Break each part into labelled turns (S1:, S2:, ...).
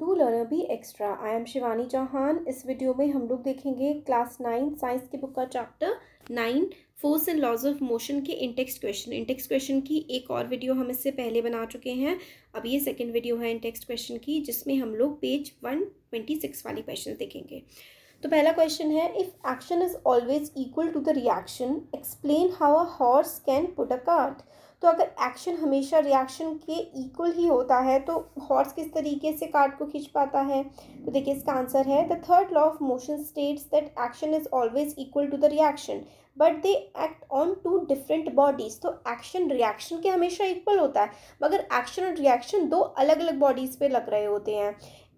S1: To learner B extra I am Shivani Chauhan इस video में हम लोग देखेंगे क्लास नाइन साइंस की बुक का chapter nine force and laws of motion के इंटेक्स क्वेश्चन इंटेक्स क्वेश्चन की एक और वीडियो हम इससे पहले बना चुके हैं अब ये सेकेंड वीडियो है इंटेक्स क्वेश्चन की जिसमें हम लोग पेज वन ट्वेंटी सिक्स वाली क्वेश्चन देखेंगे तो पहला क्वेश्चन है if action is always equal to the reaction explain how a horse can put a cart तो अगर एक्शन हमेशा रिएक्शन के इक्वल ही होता है तो हॉर्स किस तरीके से कार्ड को खींच पाता है तो देखिए इसका आंसर है the third law of motion states that action is always equal to the reaction but they act on two different bodies तो एक्शन रिएक्शन के हमेशा इक्वल होता है मगर एक्शन और रिएक्शन दो अलग अलग बॉडीज़ पे लग रहे होते हैं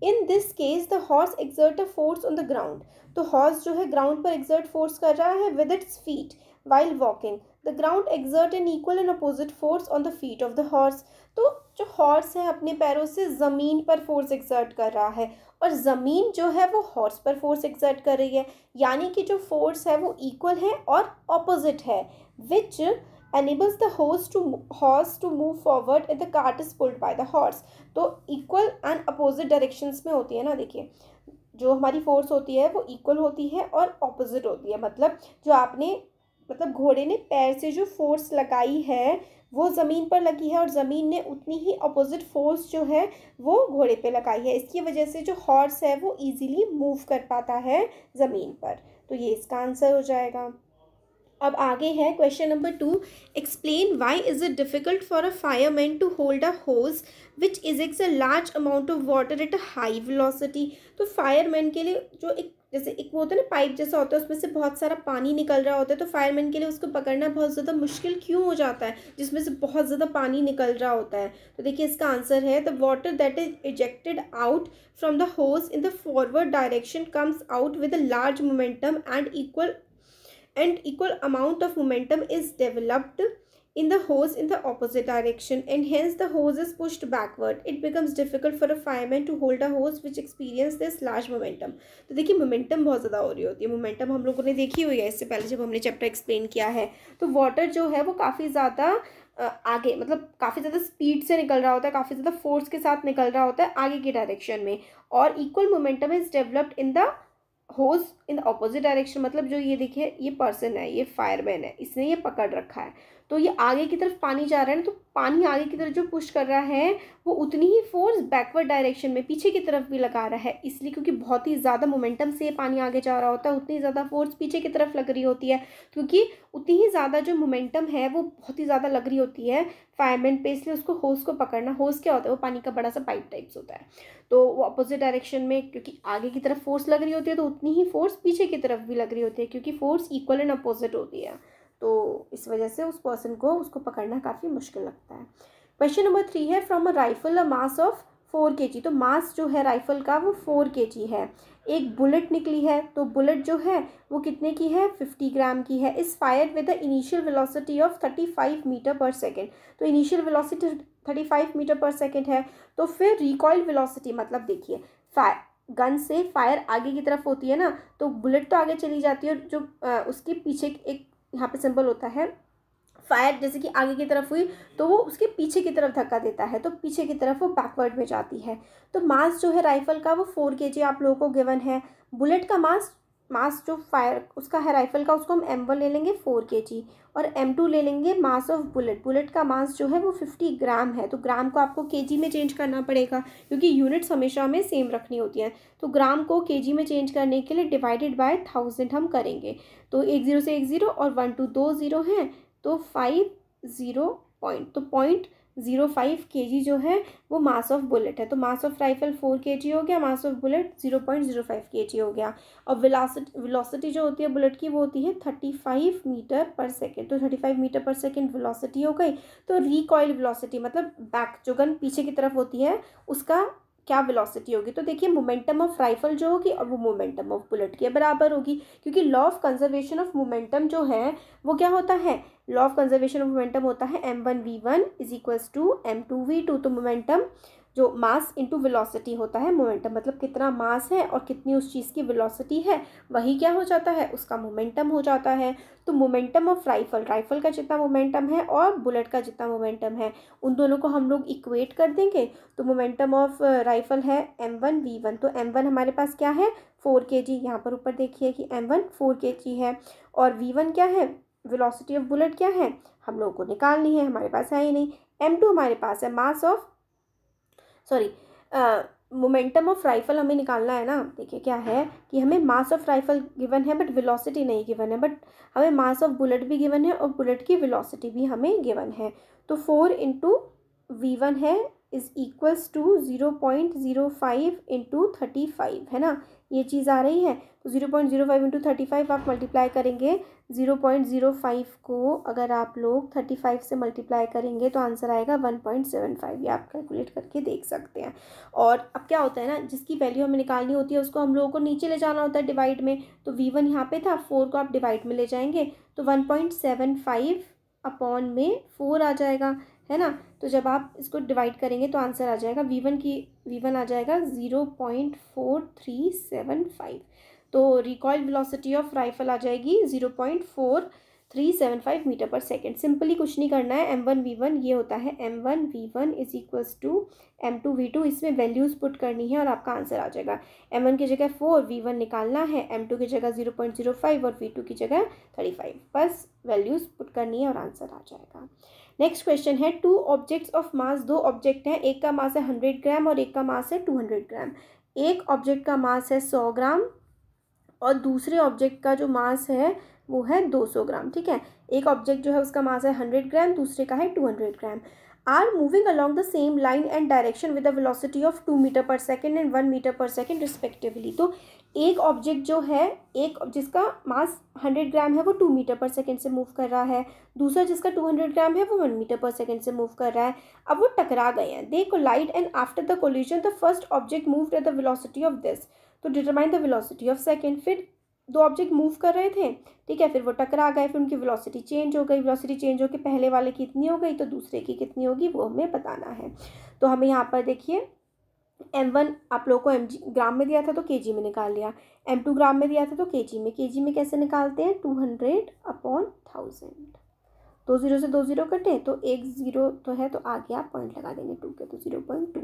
S1: in this case the horse exert a force on the ground तो हॉर्स जो है ग्राउंड पर एग्जर्ट फोर्स कर रहा है with its feet while walking the ground exert an equal and opposite force on the feet of the horse तो जो horse है अपने पैरों से ज़मीन पर फोर्स एग्जर्ट कर रहा है और ज़मीन जो है वो हॉर्स पर फोर्स एग्जर्ट कर रही है यानी कि जो फोर्स है वो इक्वल है और अपोजिट है which enables the horse to horse to move forward in the cart is pulled by the horse तो इक्वल एंड अपोजिट डायरेक्शन में होती है ना देखिए जो हमारी फोर्स होती है वो इक्वल होती है और ऑपोजिट होती है मतलब जो आपने मतलब घोड़े ने पैर से जो फोर्स लगाई है वो ज़मीन पर लगी है और ज़मीन ने उतनी ही अपोजिट फोर्स जो है वो घोड़े पे लगाई है इसकी वजह से जो हॉर्स है वो इजीली मूव कर पाता है ज़मीन पर तो ये इसका आंसर हो जाएगा अब आगे है question number two explain why is it difficult for a fireman to hold a hose which is ex a large amount of water at a high velocity तो फायरमैन के लिए जो एक जैसे एक वो होता है ना पाइप जैसा होता है उसमें से बहुत सारा पानी निकल रहा होता है तो फायरमैन के लिए उसको पकड़ना बहुत ज़्यादा मुश्किल क्यों हो जाता है जिसमें से बहुत ज़्यादा पानी निकल रहा होता है तो देखिए इसका आंसर है the water that is ejected out from the hose in the forward direction comes out with a large momentum and equal and equal amount of momentum is developed in the hose in the opposite direction and hence the hose is pushed backward. It becomes difficult for a fireman to hold a hose which experiences this large momentum. तो देखिए momentum बहुत ज़्यादा हो रही होती है momentum हम लोगों ने देखी हुई है इससे पहले जब हमने चैप्टर एक्सप्लेन किया है तो वाटर जो है वो काफ़ी ज़्यादा आगे मतलब काफ़ी ज़्यादा स्पीड से निकल रहा होता है काफ़ी ज़्यादा फोर्स के साथ निकल रहा होता है आगे की डायरेक्शन में और equal momentum is developed in the hose in the opposite direction मतलब जो ये देखिए ये पर्सन है ये फायरमैन है इसने ये पकड़ रखा है तो ये आगे की तरफ पानी जा रहा है ना तो पानी आगे की तरफ जो पुश कर रहा है वो उतनी ही फोर्स बैकवर्ड डायरेक्शन में पीछे की तरफ भी लगा रहा है इसलिए क्योंकि बहुत ही ज़्यादा मोमेंटम से ये पानी आगे जा रहा होता है उतनी ज़्यादा फोर्स पीछे की तरफ लग रही होती है क्योंकि उतनी ही ज़्यादा जो मोमेंटम है वो बहुत ही ज़्यादा लग रही होती है फायरमैन पे इसलिए उसको होस को पकड़ना होस क्या होता है वो पानी का बड़ा सा पाइप टाइप्स होता है तो वो अपोजिट डायरेक्शन में क्योंकि आगे की तरफ फोर्स लग रही होती है तो उतनी ही फोर्स पीछे की तरफ भी लग रही होती है क्योंकि फोर्स इक्वल एंड अपोजिट होती है तो इस वजह से उस पर्सन को उसको पकड़ना काफ़ी मुश्किल लगता है क्वेश्चन नंबर थ्री है from a rifle a mass of four K G तो मास जो है राइफल का वो फोर के जी है एक बुलेट निकली है तो बुलेट जो है वो कितने की है फिफ्टी ग्राम की है इस fire with the initial velocity of thirty five metre per second तो initial velocity thirty five metre per second है तो फिर रिकॉयल वेलोसिटी मतलब देखिए फायर गन से फायर आगे की तरफ होती है ना तो बुलेट तो आगे चली जाती है और जो आ, उसके पीछे एक यहाँ पे सिंबल होता है फायर जैसे कि आगे की तरफ हुई तो वो उसके पीछे की तरफ धक्का देता है तो पीछे की तरफ वो बैकवर्ड में जाती है तो मास जो है राइफल का वो फोर के आप लोगों को गिवन है बुलेट का मास मास जो फायर उसका है राइफल का उसको हम एम वन ले लेंगे फोर के जी और एम टू ले लेंगे मास ऑफ बुलेट बुलेट का मास जो है वो फिफ्टी ग्राम है तो ग्राम को आपको के जी में चेंज करना पड़ेगा क्योंकि यूनिट्स हमेशा हमें सेम रखनी होती हैं तो ग्राम को के जी में चेंज करने के लिए डिवाइडेड बाय थाउजेंड हम करेंगे तो एक ज़ीरो से एक ज़ीरो और वन टू दो ज़ीरो हैं तो फाइव ज़ीरो पॉइंट तो point zero five K G जो है वो मास ऑफ बुलेट है तो मास of rifle four K G हो गया mass of bullet zero point zero five K G हो गया और विलासिटी विलासिटी जो होती है बुलेट की वो होती है thirty five metre per second तो thirty five metre per second velocity हो गई तो रिकॉयल विलासिटी मतलब बैक जो गन पीछे की तरफ होती है उसका क्या वेलोसिटी होगी तो देखिए मोमेंटम ऑफ राइफल जो होगी और वो मोमेंटम ऑफ बुलेट के बराबर होगी क्योंकि law of conservation of momentum जो है वो क्या होता है law of conservation of momentum होता है M one V one is equals to M two V two तो मोमेंटम जो मास इंटू वेलोसिटी होता है मोमेंटम मतलब कितना मास है और कितनी उस चीज़ की वेलोसिटी है वही क्या हो जाता है उसका मोमेंटम हो जाता है तो मोमेंटम ऑफ राइफल राइफल का जितना मोमेंटम है और बुलेट का जितना मोमेंटम है उन दोनों को हम लोग इक्वेट कर देंगे तो मोमेंटम ऑफ राइफल है एम वन वी वन तो एम वन हमारे पास क्या है फोर के जी यहाँ पर ऊपर देखिए कि एम वन फोर के जी है और वी वन क्या है वेलोसिटी ऑफ बुलेट क्या है हम लोगों को निकालनी है हमारे पास है ही नहीं एम टू हमारे पास है mass of sorry momentum of rifle हमें निकालना है ना देखिए क्या है कि हमें मास ऑफ राइफल गिवन है बट विलोसिटी नहीं गिवन है बट हमें मास ऑफ बुलेट भी गिवन है और बुलेट की विलोसिटी भी हमें गिवन है तो फोर इंटू वी वन है is equals to zero point zero five into thirty five है ना ये चीज़ आ रही है तो zero point zero five into thirty five आप मल्टीप्लाई करेंगे ज़ीरो पॉइंट ज़ीरो फाइव को अगर आप लोग थर्टी फाइव से मल्टीप्लाई करेंगे तो आंसर आएगा वन पॉइंट सेवन फाइव ये आप कैलकुलेट करके देख सकते हैं और अब क्या होता है ना जिसकी वैल्यू हमें निकालनी होती है उसको हम लोगों को नीचे ले जाना होता है डिवाइड में तो वी वन यहाँ पर था फोर को आप डिवाइड में ले जाएंगे तो one point seven five upon में फोर आ जाएगा है ना तो जब आप इसको डिवाइड करेंगे तो आंसर आ जाएगा वी वन की वी वन आ जाएगा zero point four three seven five तो रिकॉयल वेलोसिटी ऑफ राइफल आ जाएगी zero point four three seven five metre per second simply कुछ नहीं करना है एम वन वी वन ये होता है M one V one is equals to M two V two इसमें वैल्यूज़ पुट करनी है और आपका आंसर आ जाएगा एम वन की जगह फोर वी वन निकालना है एम टू की जगह ज़ीरो पॉइंट ज़ीरो फाइव और वी टू की जगह थर्टी फाइव बस वैल्यूज़ पुट करनी है और आंसर आ जाएगा नेक्स्ट क्वेश्चन है टू ऑब्जेक्ट्स ऑफ मास दो ऑब्जेक्ट हैं एक का मास है हंड्रेड ग्राम और एक का मास है टू हंड्रेड ग्राम एक ऑब्जेक्ट का मास है सौ ग्राम और दूसरे ऑब्जेक्ट का जो मास है वो है 200 ग्राम ठीक है एक ऑब्जेक्ट जो है उसका मास है 100 ग्राम दूसरे का है 200 gram are moving along the same line and direction with a velocity of two metre per second and one metre per second respectively तो एक ऑब्जेक्ट जो है एक जिसका मास हंड्रेड ग्राम है वो टू मीटर पर सेकेंड से move कर रहा है दूसरा जिसका टू हंड्रेड ग्राम है वो वन मीटर पर सेकेंड से मूव कर रहा है अब वो टकरा गए हैं they collide and after the collision the first object move at the velocity of this तो determine the velocity of second फिर दो ऑब्जेक्ट मूव कर रहे थे ठीक है फिर वो टकरा गए फिर उनकी वेलोसिटी चेंज हो गई वेलोसिटी चेंज होकर पहले वाले की इतनी हो गई तो दूसरे की कितनी होगी वो हमें बताना है तो हमें यहाँ पर देखिए एम वन आप लोगों को एम जी ग्राम में दिया था तो के जी में निकाल लिया एम टू ग्राम में दिया था तो के जी में के जी में कैसे निकालते हैं टू हंड्रेड अपॉन थाउजेंड दो ज़ीरो से दो ज़ीरो कटे तो एक ज़ीरो तो है तो आगे आप पॉइंट लगा देंगे टू के तो ज़ीरो पॉइंट टू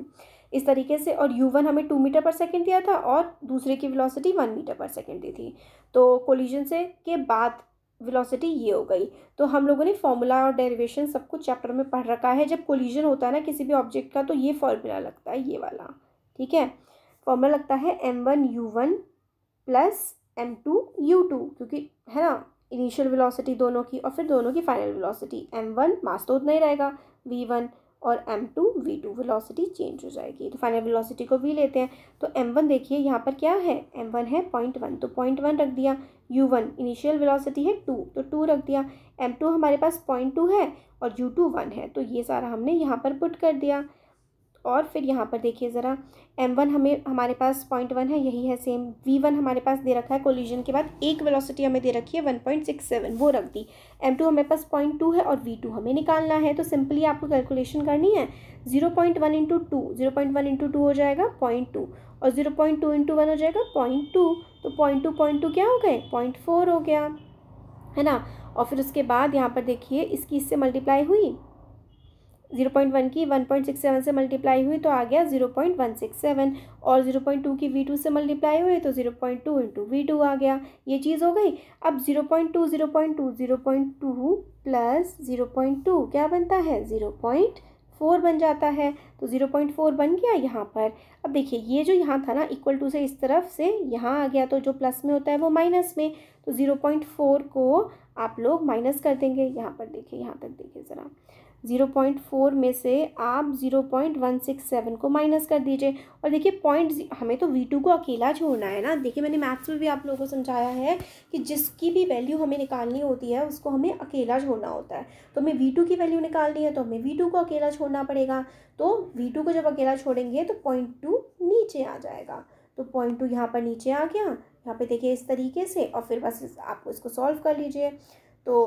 S1: इस तरीके से और यू वन हमें टू मीटर पर सेकेंड दिया था और दूसरे की velocity one metre per second दी थी तो कोलिजन से के बाद वेलोसिटी ये हो गई तो हम लोगों ने फॉर्मूला और डेरिवेशन सब कुछ चैप्टर में पढ़ रखा है जब कोलिजन होता है ना किसी भी ऑब्जेक्ट का तो ये फॉर्मूला लगता है ये वाला ठीक है फॉर्मूला लगता है M one u one plus M two u two क्योंकि है ना इनिशियल वेलोसिटी दोनों की और फिर दोनों की final velocity M one mass तो उतना ही रहेगा वी वन और M two V two velocity change हो जाएगी तो फाइनल वेलोसिटी को वी लेते हैं तो एम वन देखिए यहाँ पर क्या है एम वन है पॉइंट वन तो पॉइंट वन रख दिया यू वन इनिशियल वेलोसिटी है टू तो टू रख दिया एम टू हमारे पास पॉइंट टू है और यू टू वन है तो ये सारा हमने यहाँ पर पुट कर दिया और फिर यहाँ पर देखिए ज़रा एम वन हमें हमारे पास पॉइंट वन है यही है सेम वी वन हमारे पास दे रखा है कोलिजन के बाद एक वेलोसिटी हमें दे रखी है वन पॉइंट सिक्स सेवन वो रख दी एम टू हमारे पास पॉइंट टू है और वी टू हमें निकालना है तो सिंपली आपको कैलकुलेशन करनी है zero point one into two zero point one into two हो जाएगा पॉइंट टू और zero point two into one हो जाएगा पॉइंट टू तो पॉइंट टू पॉइंट टू क्या हो गए पॉइंट फोर हो गया है ना और फिर उसके बाद यहाँ पर देखिए इसकी इससे मल्टीप्लाई हुई जीरो पॉइंट वन की वन पॉइंट सिक्स सेवन से मल्टीप्लाई हुई तो आ गया zero point one six seven और जीरो पॉइंट टू की वी टू से मल्टीप्लाई हुई तो zero point two into V two आ गया ये चीज़ हो गई अब zero point two zero point two zero point two plus zero point two क्या बनता है जीरो पॉइंट फोर बन जाता है तो ज़ीरो पॉइंट फोर बन गया यहाँ पर अब देखिए ये जो यहाँ था ना इक्वल टू से इस तरफ से यहाँ आ गया तो जो प्लस में होता है वो माइनस में तो ज़ीरो पॉइंट फोर को आप लोग माइनस कर देंगे यहाँ पर देखिए यहाँ तक देखिए ज़रा ज़ीरो पॉइंट फोर में से आप zero point one six seven को माइनस कर दीजिए और देखिए पॉइंट हमें तो वी टू को अकेला छोड़ना है ना देखिए मैंने मैथ्स में भी आप लोगों को समझाया है कि जिसकी भी वैल्यू हमें निकालनी होती है उसको हमें अकेला छोड़ना होता है तो हमें वी टू की वैल्यू निकालनी है तो हमें वी टू को अकेला छोड़ना पड़ेगा तो वी टू को जब अकेला छोड़ेंगे तो पॉइंट टू नीचे आ जाएगा तो पॉइंट टू यहाँ पर नीचे आ गया यहाँ पर देखिए इस तरीके से और फिर बस आप इसको सॉल्व कर लीजिए तो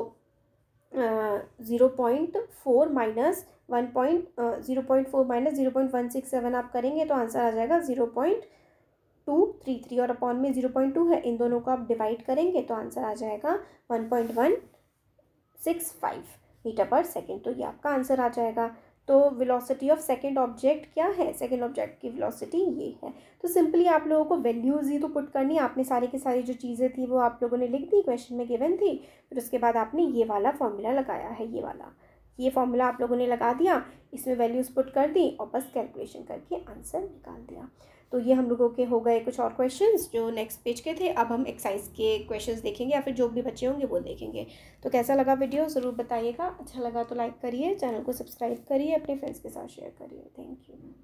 S1: zero point four minus one point zero point four minus zero point one six seven आप करेंगे तो आंसर आ जाएगा zero point two three three और अपॉन में ज़ीरो पॉइंट टू है इन दोनों को आप डिवाइड करेंगे तो आंसर आ जाएगा one point one six five metre per second तो ये आपका आंसर आ जाएगा तो वेलोसिटी ऑफ सेकंड ऑब्जेक्ट क्या है सेकंड ऑब्जेक्ट की वेलोसिटी ये है तो सिंपली आप लोगों को वैल्यूज़ ही तो पुट करनी आपने सारी की सारी जो चीज़ें थी वो आप लोगों ने लिख दी क्वेश्चन में गिवन थी फिर उसके बाद आपने ये वाला फॉर्मूला लगाया है ये वाला ये फॉर्मूला आप लोगों ने लगा दिया इसमें वैल्यूज़ पुट कर दी और बस कैलकुलेशन करके आंसर निकाल दिया तो ये हम लोगों के हो गए कुछ और क्वेश्चंस जो नेक्स्ट पेज के थे अब हम एक्सरसाइज के क्वेश्चंस देखेंगे या फिर जो भी बच्चे होंगे वो देखेंगे तो कैसा लगा वीडियो ज़रूर बताइएगा अच्छा लगा तो लाइक करिए चैनल को सब्सक्राइब करिए अपने फ्रेंड्स के साथ शेयर करिए थैंक यू